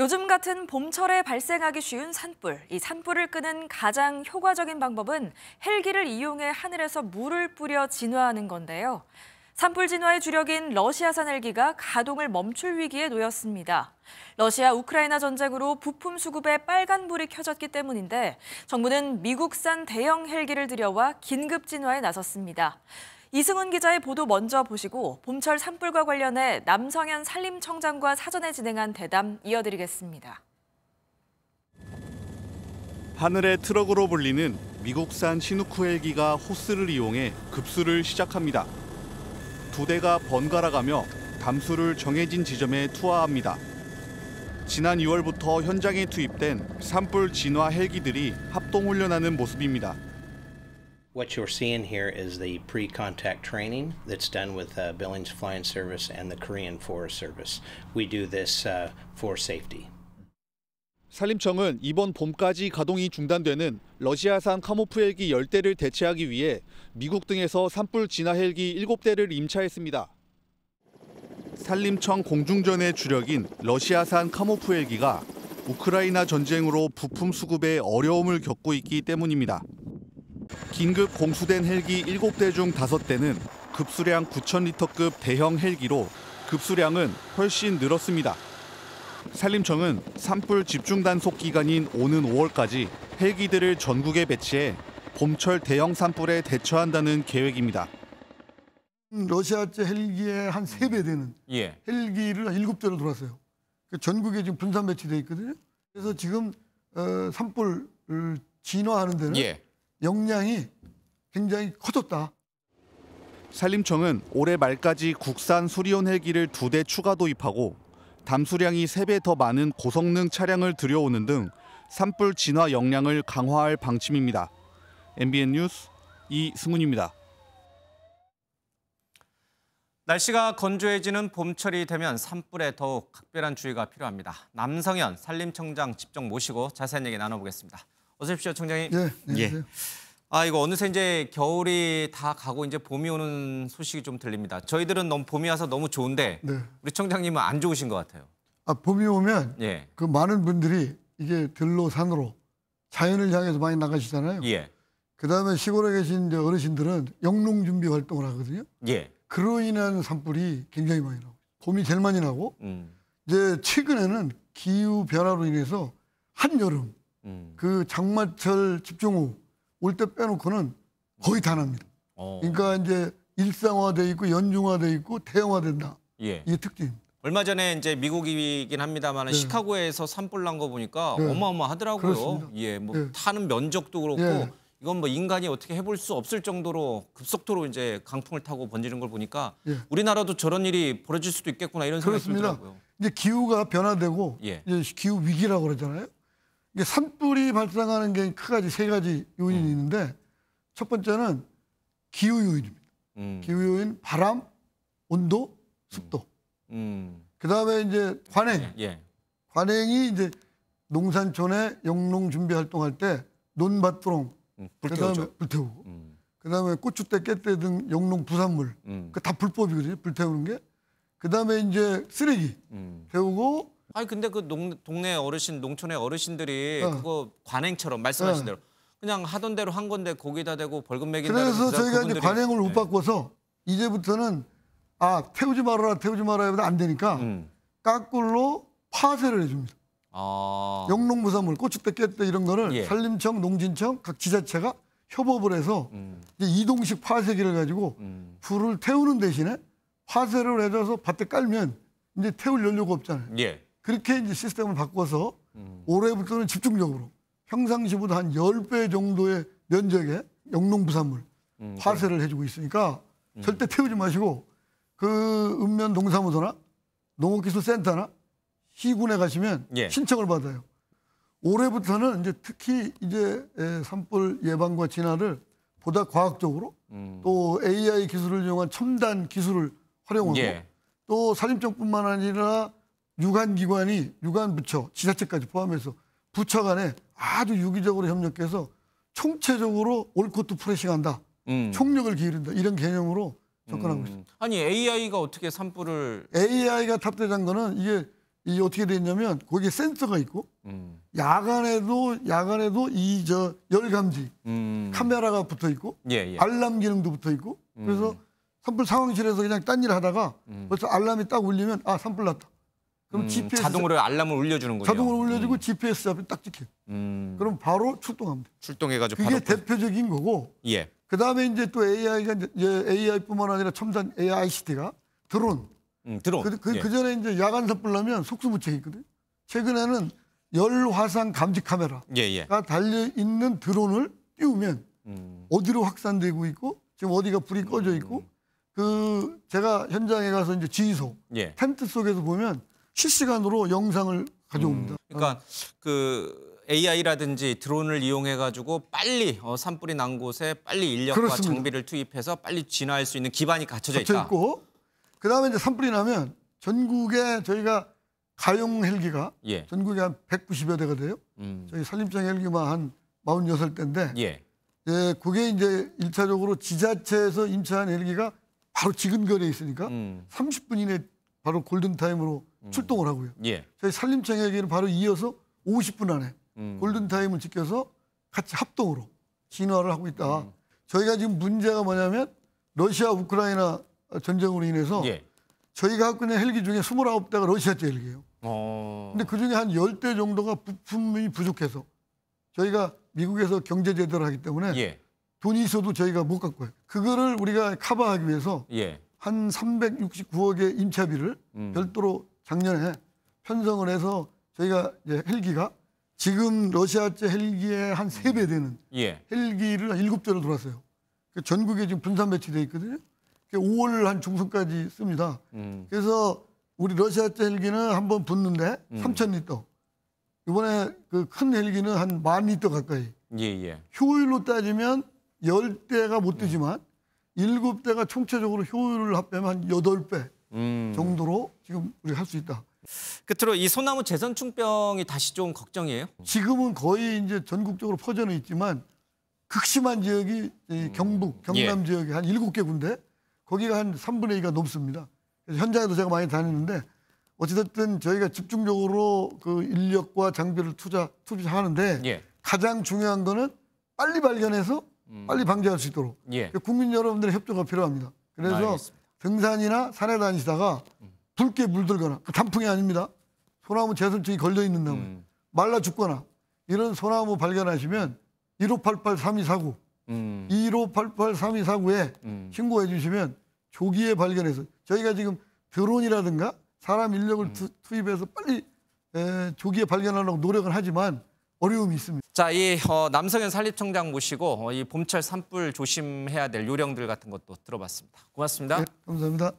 요즘 같은 봄철에 발생하기 쉬운 산불, 이 산불을 끄는 가장 효과적인 방법은 헬기를 이용해 하늘에서 물을 뿌려 진화하는 건데요. 산불 진화의 주력인 러시아산 헬기가 가동을 멈출 위기에 놓였습니다. 러시아 우크라이나 전쟁으로 부품 수급에 빨간 불이 켜졌기 때문인데 정부는 미국산 대형 헬기를 들여와 긴급 진화에 나섰습니다. 이승훈 기자의 보도 먼저 보시고 봄철 산불과 관련해 남성현 산림청장과 사전에 진행한 대담 이어드리겠습니다. 하늘의 트럭으로 불리는 미국산 시누쿠 헬기가 호스를 이용해 급수를 시작합니다. 두 대가 번갈아 가며 담수를 정해진 지점에 투하합니다. 지난 2월부터 현장에 투입된 산불 진화 헬기들이 합동 훈련하는 모습입니다. What you're seeing here is the pre-contact training that's done with uh, Billings Flying Service and the Korean Forest Service. We do this uh, for safety. 산림청은 이번 봄까지 가동이 중단되는 러시아산 카모프 헬기 10대를 대체하기 위해 미국 등에서 산불 진화 헬기 7대를 임차했습니다. 산림청 공중전의 주력인 러시아산 카모프 헬기가 우크라이나 전쟁으로 부품 수급에 어려움을 겪고 있기 때문입니다. 긴급 공수된 헬기 7대 중 5대는 급수량 9,000리터급 대형 헬기로 급수량은 훨씬 늘었습니다. 산림청은 산불 집중 단속 기간인 오는 5월까지 헬기들을 전국에 배치해 봄철 대형 산불에 대처한다는 계획입니다. 음, 러시아제 헬기의 한3배 되는 예. 헬기를 일곱 대로 돌았어요. 그 전국에 지금 분산 배치돼 있거든요. 그래서 지금 어, 산불 을 진화하는 데는 예. 역량이 굉장히 커졌다. 산림청은 올해 말까지 국산 수리온 헬기를 두대 추가 도입하고 담수량이 세배더 많은 고성능 차량을 들여오는 등 산불 진화 역량을 강화할 방침입니다. MBN 뉴스 이승훈입니다. 날씨가 건조해지는 봄철이 되면 산불에 더욱 각별한 주의가 필요합니다. 남성현 산림청장 직접 모시고 자세한 얘기 나눠보겠습니다. 어서 오십시오, 총장님. 네, 네, 예. 네. 아 이거 어느새 이제 겨울이 다 가고 이제 봄이 오는 소식이 좀 들립니다. 저희들은 너무 봄이 와서 너무 좋은데 네. 우리 청장님은 안 좋으신 것 같아요. 아 봄이 오면 예. 그 많은 분들이 이게 들로 산으로 자연을 향해서 많이 나가시잖아요. 예. 그다음에 시골에 계신 이제 어르신들은 영농 준비 활동을 하거든요. 예. 그로 인한 산불이 굉장히 많이 나고 봄이 제일 많이 나고 음. 이제 최근에는 기후 변화로 인해서 한 여름 음. 그 장마철 집중호우 올 때 빼놓고는 거의 다 납니다. 어. 그러니까 이제 일상화돼 있고 연중화돼 있고 대형화된다 예. 이게 특징입니다. 얼마 전에 이제 미국이긴 합니다만 네. 시카고에서 산불 난 거 보니까 네. 어마어마하더라고요. 그렇습니다. 예, 뭐 네. 타는 면적도 그렇고 예. 이건 뭐 인간이 어떻게 해볼 수 없을 정도로 급속도로 이제 강풍을 타고 번지는 걸 보니까 예. 우리나라도 저런 일이 벌어질 수도 있겠구나 이런 생각이 그렇습니다. 들더라고요. 이제 기후가 변화되고 예. 이제 기후 위기라고 그러잖아요. 이게 산불이 발생하는 게크 가지, 세 가지 요인이 음. 있는데 첫 번째는 기후 요인입니다. 음. 기후 요인 바람, 온도, 음. 습도. 음. 그다음에 이제 관행. 예. 관행이 이제 농산촌에 영농 준비 활동할 때 논밭두렁 음, 그다음에 불태우고 음. 그다음에 고추대 깨떼등 영농 부산물 그 다 불법이거든요 불태우는 게 그다음에 이제 쓰레기 태우고 아니 근데 그 농, 동네 어르신 농촌의 어르신들이 어. 그거 관행처럼 말씀하신 어. 대로 그냥 하던 대로 한 건데 거기다 대고 벌금 매긴다는 그래서 저희가 이제 관행을 못 네. 바꿔서 네. 이제부터는 아 태우지 말아라 태우지 말아야 라해안 되니까 음. 깎꿀로 파쇄를 해줍니다. 아... 영농부산물 꼬치대 깻대 이런 거를 예. 산림청 농진청 각 지자체가 협업을 해서 음. 이동식 파쇄기를 가지고 음. 불을 태우는 대신에 파쇄를 해줘서 밭에 깔면 이제 태울 연료가 없잖아요. 예. 그렇게 이제 시스템을 바꿔서 음. 올해부터는 집중적으로 평상시보다 한1 0배 정도의 면적에 영농부산물 음, 네. 파쇄를 그래. 해주고 있으니까 음. 절대 태우지 마시고 그 읍면 동사무소나 농업기술센터나 시군에 가시면 예. 신청을 받아요. 올해부터는 이제 특히 이제 산불 예방과 진화를 보다 과학적으로 음. 또 AI 기술을 이용한 첨단 기술을 활용하고 예. 또 산림청뿐만 아니라 유관기관이 유관부처, 지자체까지 포함해서 부처 간에 아주 유기적으로 협력해서 총체적으로 올코트 프레싱한다. 음. 총력을 기울인다. 이런 개념으로 접근하고 음. 있습니다. 아니 AI가 어떻게 산불을... AI가 탑재된 거는 이게, 이 어떻게 됐냐면 거기에 센서가 있고 음. 야간에도 야간에도 이 저 열감지 음. 카메라가 붙어 있고 예, 예. 알람 기능도 붙어 있고 그래서 음. 산불 상황실에서 그냥 딴 일 하다가 음. 벌써 알람이 딱 울리면 아 산불 났다. 그럼 GPS 음, 자동으로 알람을 울려주는 거요 자동으로 울려주고 GPS 음. 앞에 딱 찍혀. 요 음. 그럼 바로 출동합니다. 출동해가지고 그게 바로 대표적인 거고 예. 그다음에 이제 또 AI가 이제 AI뿐만 아니라 첨단 AI ICT가 드론 음, 드론. 그, 그, 예. 그 전에 이제 야간 섣불나면 속수무책이거든. 있 최근에는 열 화상 감지 카메라가 예, 예. 달려 있는 드론을 띄우면 음, 어디로 확산되고 있고 지금 어디가 불이 꺼져 있고 그 제가 현장에 가서 이제 지휘소 예. 텐트 속에서 보면 실시간으로 영상을 가져옵니다. 음, 그러니까 그 AI라든지 드론을 이용해 가지고 빨리 어, 산불이 난 곳에 빨리 인력과 그렇습니다. 장비를 투입해서 빨리 진화할 수 있는 기반이 갖춰져 있다. 있고 그다음에 이제 산불이 나면 전국에 저희가 가용 헬기가 예. 전국에 한 190여 대가 돼요. 음. 저희 산림청 헬기만 한 46대인데 예. 예, 그게 이제 일차적으로 지자체에서 임차한 헬기가 바로 지근 거리에 있으니까 음. 30분 이내 바로 골든타임으로 음. 출동을 하고요. 예. 저희 산림청 얘기는 바로 이어서 50분 안에 음. 골든타임을 지켜서 같이 합동으로 진화를 하고 있다. 음. 저희가 지금 문제가 뭐냐면 러시아 우크라이나 전쟁으로 인해서 예. 저희가 갖고 있는 헬기 중에 29대가 러시아제 헬기예요. 어... 근데 그중에 한 10대 정도가 부품이 부족해서 저희가 미국에서 경제 제대를 하기 때문에 예. 돈이 있어도 저희가 못 갖고 와요 그거를 우리가 커버하기 위해서 예. 한 369억의 임차비를 음. 별도로 작년에 편성을 해서 저희가 이제 헬기가 지금 러시아제 헬기의 한3배 되는 음. 예. 헬기를 한 일곱 대를 돌았어요. 그 전국에 지금 분산 배치돼 있거든요. 5월 한 중순까지 씁니다. 음. 그래서 우리 러시아제 헬기는 한번 붙는데 음. 3 0 리터. 이번에 그 큰 헬기는 한만 리터 가까이. 예, 예. 효율로 따지면 10대가 못 되지만 음. 7대가 총체적으로 효율을 합하면 한 8배. 음. 정도로 지금 우리 할 수 있다. 끝으로 이 소나무 재선충병이 다시 좀 걱정이에요? 지금은 거의 이제 전국적으로 퍼져는 있지만 극심한 지역이 이 음. 경북, 경남 예. 지역이 한 일곱 개 군데 거기가 한 삼분의이가 넘습니다. 현장에도 제가 많이 다니는데 어찌됐든 저희가 집중적으로 그 인력과 장비를 투자, 투자하는데 예. 가장 중요한 거는 빨리 발견해서 음. 빨리 방지할 수 있도록 예. 국민 여러분들의 협조가 필요합니다. 그래서 알겠습니다. 등산이나 산에 다니시다가 붉게 물들거나 그 단풍이 아닙니다. 소나무 재설증이 걸려 있는 나무 음. 말라 죽거나 이런 소나무 발견하시면 1588-3249 음. 1588-3249에 음. 신고해 주시면 조기에 발견해서 저희가 지금 드론이라든가 사람 인력을 음. 투, 입해서 빨리 에, 조기에 발견하려고 노력을 하지만 어려움이 있습니다. 자, 이 어, 남성현 산립청장 모시고 어, 이 봄철 산불 조심해야 될 요령들 같은 것도 들어봤습니다. 고맙습니다. 네, 감사합니다.